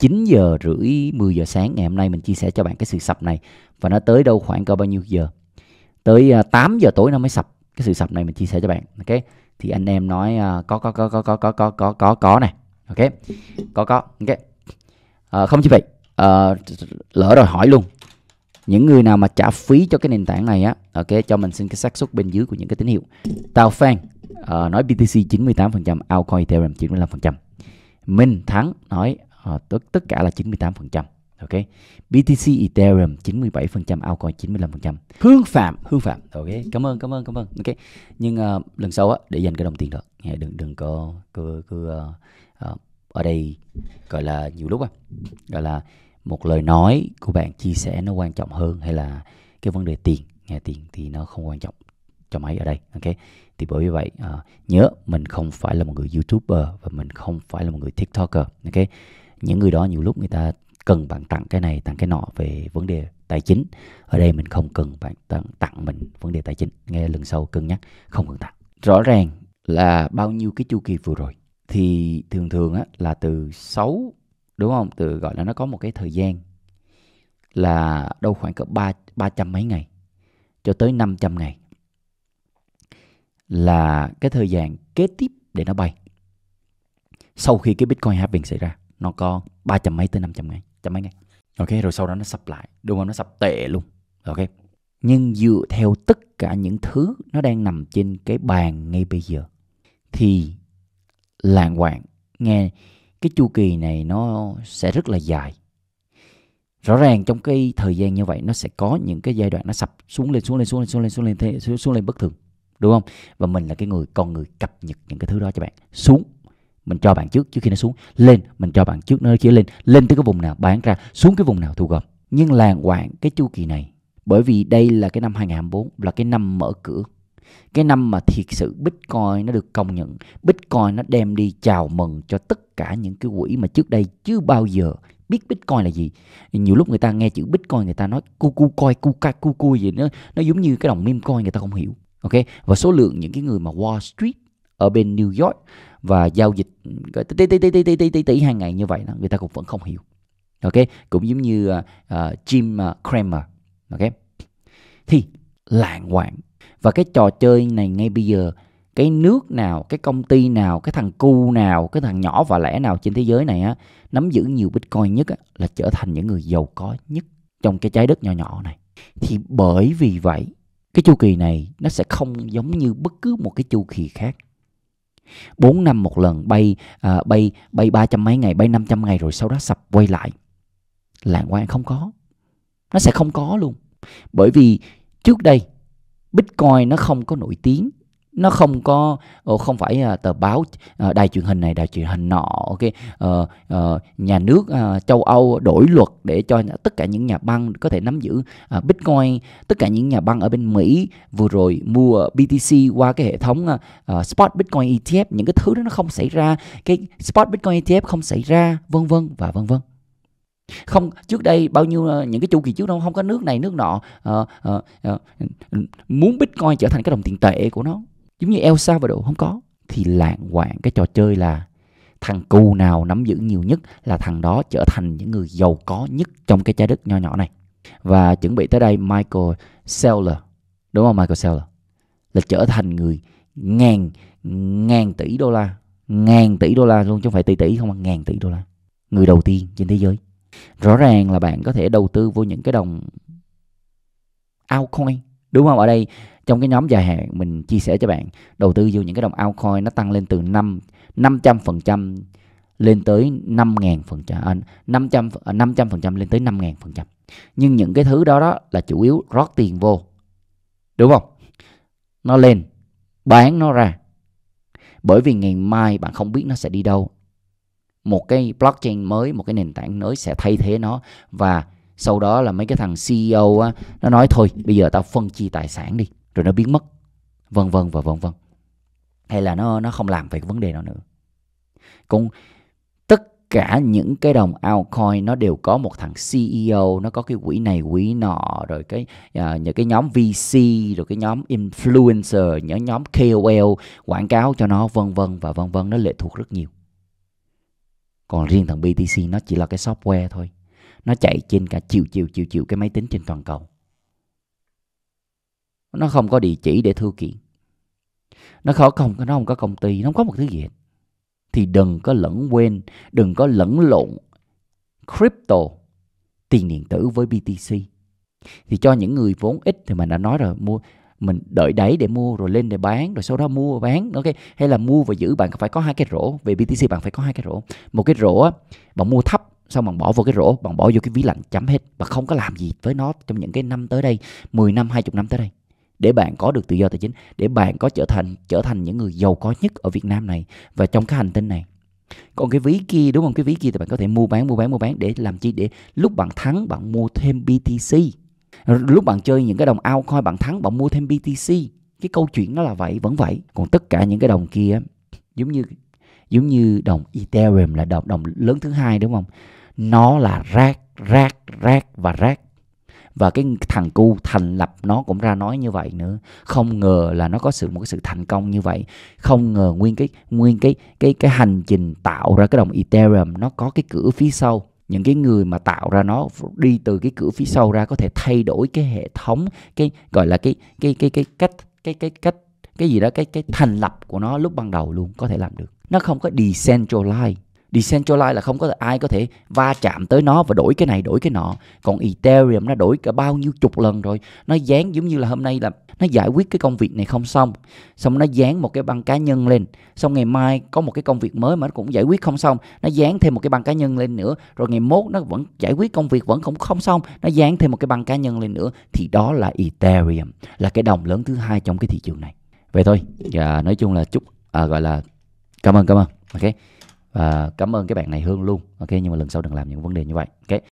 9 giờ rưỡi 10 giờ sáng ngày hôm nay mình chia sẻ cho bạn cái sự sập này và nó tới đâu khoảng cỡ bao nhiêu giờ tới 8 à, giờ tối nó mới sập cái sự sập này mình chia sẻ cho bạn ok thì anh em nói à, có có có có có có có có có có này ok có có ok à, không chỉ vậy à, lỡ rồi hỏi luôn những người nào mà trả phí cho cái nền tảng này á ok cho mình xin cái xác suất bên dưới của những cái tín hiệu tao fan à, nói BTC 98% altcoin Ethereum 95% Minh Thắng nói Ờ, tất tất cả là 98%. Ok. BTC Ethereum 97%, Altcoin 95%. Hương Phạm, Hương Phạm. Ok. Cảm ơn, cảm ơn, cảm ơn. Ok. Nhưng uh, lần sau á để dành cái đồng tiền đó, nghe đừng đừng có cứ cứ uh, uh, ở đây gọi là nhiều lúc á gọi là một lời nói của bạn chia sẻ nó quan trọng hơn hay là cái vấn đề tiền nghe tiền thì nó không quan trọng cho mấy ở đây ok thì bởi vì vậy uh, nhớ mình không phải là một người youtuber và mình không phải là một người tiktoker ok những người đó nhiều lúc người ta cần bạn tặng cái này tặng cái nọ về vấn đề tài chính ở đây mình không cần bạn tặng tặng mình vấn đề tài chính nghe lần sau cân nhắc không cần tặng rõ ràng là bao nhiêu cái chu kỳ vừa rồi thì thường thường á, là từ 6 đúng không từ gọi là nó có một cái thời gian là đâu khoảng cỡ ba ba trăm mấy ngày cho tới 500 ngày là cái thời gian kế tiếp để nó bay sau khi cái Bitcoin halving xảy ra nó có ba trăm mấy tới 500 ngàn trăm mấy ngàn ok rồi sau đó nó sập lại đúng không nó sập tệ luôn ok nhưng dựa theo tất cả những thứ nó đang nằm trên cái bàn ngay bây giờ thì làng hoàng nghe cái chu kỳ này nó sẽ rất là dài rõ ràng trong cái thời gian như vậy nó sẽ có những cái giai đoạn nó sập xuống lên xuống lên xuống lên xuống lên xuống lên xuống lên, xuống lên bất thường đúng không và mình là cái người con người cập nhật những cái thứ đó cho bạn xuống mình cho bạn trước trước khi nó xuống lên mình cho bạn trước nó chỉ lên lên tới cái vùng nào bán ra xuống cái vùng nào thu gom nhưng làng quạng cái chu kỳ này bởi vì đây là cái năm 2024 là cái năm mở cửa cái năm mà thiệt sự Bitcoin nó được công nhận Bitcoin nó đem đi chào mừng cho tất cả những cái quỹ mà trước đây chưa bao giờ biết Bitcoin là gì nhiều lúc người ta nghe chữ Bitcoin người ta nói cu cu coi cu ca cu cu gì nữa nó giống như cái đồng meme coin người ta không hiểu ok và số lượng những cái người mà Wall Street ở bên New York và giao dịch tỷ tỷ tỷ tỷ tỷ tỷ tỷ hàng ngày như vậy đó người ta cũng vẫn không hiểu ok cũng giống như uh, Jim à, Cramer ok thì lạng quạng và cái trò chơi này ngay bây giờ cái nước nào cái công ty nào cái thằng cu nào cái thằng nhỏ và lẻ nào trên thế giới này á nắm giữ nhiều bitcoin nhất á, là trở thành những người giàu có nhất trong cái trái đất nhỏ nhỏ này thì bởi vì vậy cái chu kỳ này nó sẽ không giống như bất cứ một cái chu kỳ khác 4 năm một lần bay à, bay bay 300 mấy ngày bay 500 ngày rồi sau đó sập quay lại làng quan không có nó sẽ không có luôn bởi vì trước đây bitcoin nó không có nổi tiếng nó không có ờ, không phải à, tờ báo à, đài truyền hình này đài truyền hình nọ ok ờ, ờ, nhà nước à, châu Âu đổi luật để cho tất cả những nhà băng có thể nắm giữ Bitcoin tất cả những nhà băng ở bên Mỹ vừa rồi mua BTC qua cái hệ thống spot Bitcoin ETF những cái thứ đó nó không xảy ra cái spot Bitcoin ETF không xảy ra vân vân và vân vân không trước đây bao nhiêu những cái chu kỳ trước đâu không có nước này nước nọ à, à, à, muốn bitcoin trở thành cái đồng tiền tệ của nó giống như và Salvador không có thì lạng quạng cái trò chơi là thằng cù nào nắm giữ nhiều nhất là thằng đó trở thành những người giàu có nhất trong cái trái đất nho nhỏ này và chuẩn bị tới đây Michael seller đúng không Michael seller là trở thành người ngàn ngàn tỷ đô la ngàn tỷ đô la luôn chứ không phải tỷ tỷ không ngàn tỷ đô la người đầu tiên trên thế giới rõ ràng là bạn có thể đầu tư vô những cái đồng altcoin đúng không ở đây trong cái nhóm dài hạn mình chia sẻ cho bạn đầu tư vô những cái đồng altcoin nó tăng lên từ 5 500 phần trăm lên tới 5.000 phần trăm 500 à, 500 à, phần trăm lên tới 5.000 phần trăm nhưng những cái thứ đó đó là chủ yếu rót tiền vô đúng không nó lên bán nó ra bởi vì ngày mai bạn không biết nó sẽ đi đâu một cái blockchain mới một cái nền tảng mới sẽ thay thế nó và sau đó là mấy cái thằng CEO á, nó nói thôi bây giờ tao phân chia tài sản đi rồi nó biến mất vân vân và vân vân hay là nó nó không làm về cái vấn đề đó nữa cũng tất cả những cái đồng altcoin nó đều có một thằng CEO nó có cái quỹ này quỹ nọ rồi cái uh, những cái nhóm VC rồi cái nhóm influencer những nhóm KOL quảng cáo cho nó vân vân và vân vân nó lệ thuộc rất nhiều còn riêng thằng BTC nó chỉ là cái software thôi nó chạy trên cả chiều chiều chiều chiều cái máy tính trên toàn cầu nó không có địa chỉ để thư kiện nó khó không nó không có công ty nó không có một thứ gì hết thì đừng có lẫn quên đừng có lẫn lộn crypto tiền điện tử với BTC thì cho những người vốn ít thì mình đã nói rồi mua mình đợi đáy để mua rồi lên để bán rồi sau đó mua bán ok hay là mua và giữ bạn phải có hai cái rổ về BTC bạn phải có hai cái rổ một cái rổ bạn mua thấp xong bằng bỏ vô cái rổ bằng bỏ vô cái ví lạnh chấm hết và không có làm gì với nó trong những cái năm tới đây 10 năm 20 năm tới đây để bạn có được tự do tài chính để bạn có trở thành trở thành những người giàu có nhất ở Việt Nam này và trong cái hành tinh này còn cái ví kia đúng không cái ví kia thì bạn có thể mua bán mua bán mua bán để làm chi để lúc bạn thắng bạn mua thêm BTC lúc bạn chơi những cái đồng ao coi bạn thắng bạn mua thêm BTC cái câu chuyện nó là vậy vẫn vậy còn tất cả những cái đồng kia giống như giống như đồng Ethereum là đồng đồng lớn thứ hai đúng không nó là rác rác rác và rác và cái thằng cu thành lập nó cũng ra nói như vậy nữa không ngờ là nó có sự một cái sự thành công như vậy không ngờ nguyên cái nguyên cái cái cái hành trình tạo ra cái đồng ethereum nó có cái cửa phía sau những cái người mà tạo ra nó đi từ cái cửa phía sau ra có thể thay đổi cái hệ thống cái gọi là cái cái cái cái cách cái cái cách cái gì đó cái cái thành lập của nó lúc ban đầu luôn có thể làm được nó không có decentralize Decentraland là không có ai có thể va chạm tới nó và đổi cái này đổi cái nọ còn Ethereum nó đổi cả bao nhiêu chục lần rồi nó dán giống như là hôm nay là nó giải quyết cái công việc này không xong xong nó dán một cái băng cá nhân lên xong ngày mai có một cái công việc mới mà nó cũng giải quyết không xong nó dán thêm một cái băng cá nhân lên nữa rồi ngày mốt nó vẫn giải quyết công việc vẫn không không xong nó dán thêm một cái băng cá nhân lên nữa thì đó là Ethereum là cái đồng lớn thứ hai trong cái thị trường này vậy thôi và nói chung là chúc à, gọi là cảm ơn cảm ơn ok và cảm ơn cái bạn này Hương luôn ok nhưng mà lần sau đừng làm những vấn đề như vậy ok